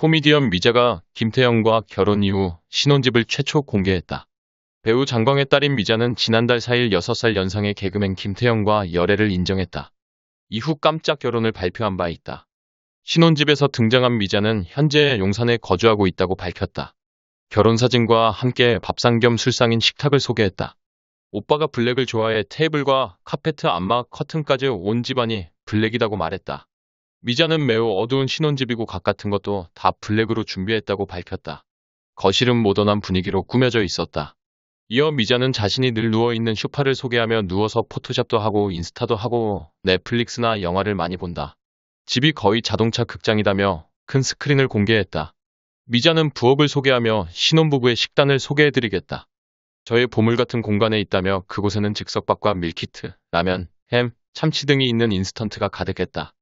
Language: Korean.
코미디언 미자가 김태형과 결혼 이후 신혼집을 최초 공개했다. 배우 장광의 딸인 미자는 지난달 4일 6살 연상의 개그맨 김태형과 열애를 인정했다. 이후 깜짝 결혼을 발표한 바 있다. 신혼집에서 등장한 미자는 현재 용산에 거주하고 있다고 밝혔다. 결혼 사진과 함께 밥상 겸 술상인 식탁을 소개했다. 오빠가 블랙을 좋아해 테이블과 카페트 안마 커튼까지 온 집안이 블랙이라고 말했다. 미자는 매우 어두운 신혼집이고 각 같은 것도 다 블랙으로 준비했다고 밝혔다. 거실은 모던한 분위기로 꾸며져 있었다. 이어 미자는 자신이 늘 누워있는 쇼파를 소개하며 누워서 포토샵도 하고 인스타도 하고 넷플릭스나 영화를 많이 본다. 집이 거의 자동차 극장이다며 큰 스크린을 공개했다. 미자는 부업을 소개하며 신혼부부의 식단을 소개해드리겠다. 저의 보물 같은 공간에 있다며 그곳에는 즉석밥과 밀키트, 라면, 햄, 참치 등이 있는 인스턴트가 가득했다.